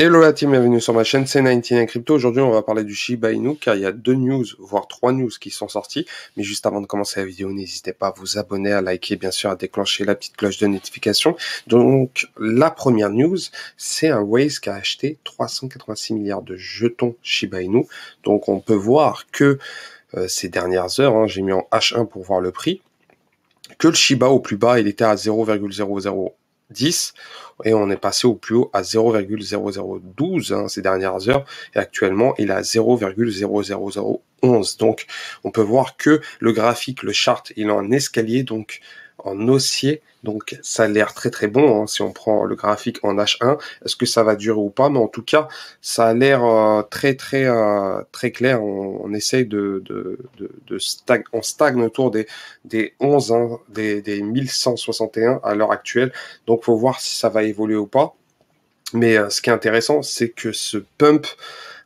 Hello la team, bienvenue sur ma chaîne c'est 99 Crypto. Aujourd'hui, on va parler du Shiba Inu car il y a deux news, voire trois news qui sont sorties. Mais juste avant de commencer la vidéo, n'hésitez pas à vous abonner, à liker, bien sûr, à déclencher la petite cloche de notification. Donc, la première news, c'est un Waze qui a acheté 386 milliards de jetons Shiba Inu. Donc, on peut voir que euh, ces dernières heures, hein, j'ai mis en H1 pour voir le prix, que le Shiba au plus bas, il était à 0,001 10 et on est passé au plus haut à 0,0012 hein, ces dernières heures et actuellement il est à 0,00011 donc on peut voir que le graphique le chart il est en escalier donc en haussier. Donc ça a l'air très très bon hein, si on prend le graphique en H1. Est-ce que ça va durer ou pas Mais en tout cas, ça a l'air euh, très très euh, très clair. On, essaye de, de, de, stag on stagne autour des des 11, hein, des, des 1161 à l'heure actuelle. Donc faut voir si ça va évoluer ou pas. Mais euh, ce qui est intéressant, c'est que ce pump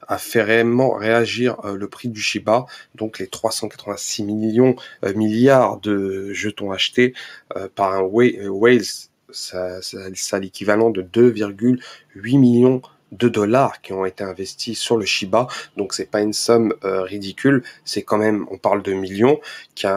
a fait réellement réagir euh, le prix du Shiba, donc les 386 millions euh, milliards de jetons achetés euh, par un Wales, ça, ça, ça l'équivalent de 2,8 millions de dollars qui ont été investis sur le Shiba. Donc c'est pas une somme euh, ridicule, c'est quand même, on parle de millions, qu'une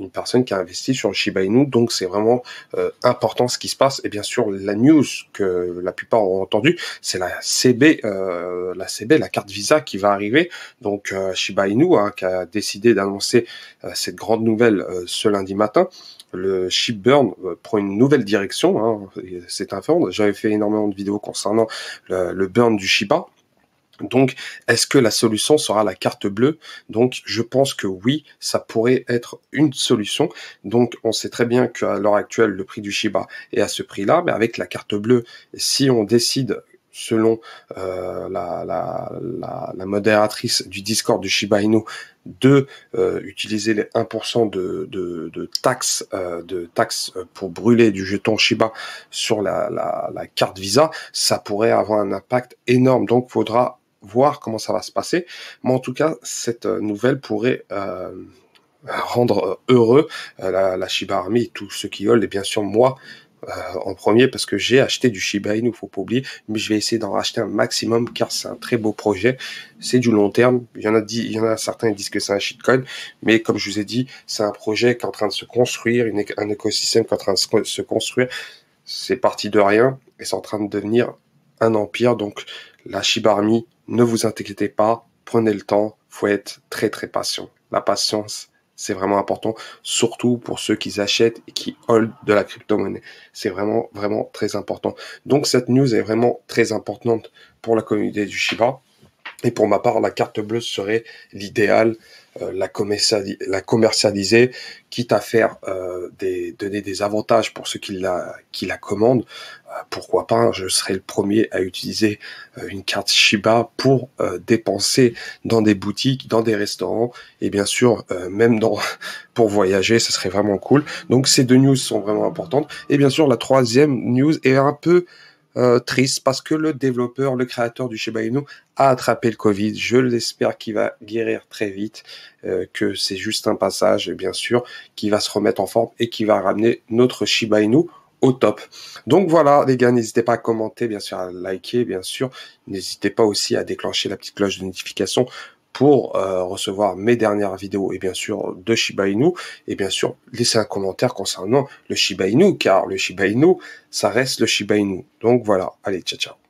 une personne qui a investi sur le Shiba Inu. Donc c'est vraiment euh, important ce qui se passe. Et bien sûr, la news que la plupart ont entendu, c'est la CB, euh, la CB, la carte Visa qui va arriver. Donc Shiba Inu hein, qui a décidé d'annoncer cette grande nouvelle ce lundi matin le burn euh, prend une nouvelle direction. Hein, c'est un J'avais fait énormément de vidéos concernant le, le burn du Shiba. Donc, est-ce que la solution sera la carte bleue Donc, je pense que oui, ça pourrait être une solution. Donc, on sait très bien qu'à l'heure actuelle, le prix du Shiba est à ce prix-là, mais avec la carte bleue, si on décide selon euh, la, modératrice du Discord du Shiba Inu, de euh, utiliser les 1% de, taxes euh, de taxes pour brûler du jeton Shiba sur la, carte Visa, ça pourrait avoir un impact énorme. Donc, faudra voir comment ça va se passer. Mais en tout cas, cette nouvelle pourrait rendre heureux la, la Shiba Army et tous ceux qui veulent, et bien sûr moi, euh, en premier parce que j'ai acheté du Shiba Inu, faut pas oublier, mais je vais essayer d'en racheter un maximum car c'est un très beau projet. C'est du long terme. Il y en a dit, il certains qui disent que c'est un shitcoin, mais comme je vous ai dit, c'est un projet qui est en train de se construire, un écosystème qui est en train de se construire. C'est parti de rien et c'est en train de devenir un empire. Donc, la Shiba ne vous inquiétez pas, prenez le temps, faut être très très patient. La patience, c'est vraiment important, surtout pour ceux qui achètent et qui hold de la crypto-monnaie. C'est vraiment, vraiment très important. Donc cette news est vraiment très importante pour la communauté du Shiba. Et pour ma part, la carte bleue serait l'idéal euh, la, commercialiser, quitte à faire euh, des, donner des avantages pour ceux qui la, qui la commandent. Euh, pourquoi pas Je serais le premier à utiliser une carte Shiba pour dépenser dans des boutiques, dans des restaurants et bien sûr même dans pour voyager. Ce serait vraiment cool. Donc ces deux news sont vraiment importantes. Et bien sûr la troisième news est un peu euh, triste parce que le développeur, le créateur du Shiba Inu a attrapé le Covid. Je l'espère qu'il va guérir très vite, euh, que c'est juste un passage et bien sûr qu'il va se remettre en forme et qu'il va ramener notre Shiba Inu au top. Donc voilà les gars, n'hésitez pas à commenter, bien sûr à liker, bien sûr. N'hésitez pas aussi à déclencher la petite cloche de notification pour euh, recevoir mes dernières vidéos et bien sûr euh, de Shiba Inu et bien sûr laissez un commentaire concernant le Shiba Inu car le Shiba Inu ça reste le Shiba Inu. Donc voilà, allez ciao ciao.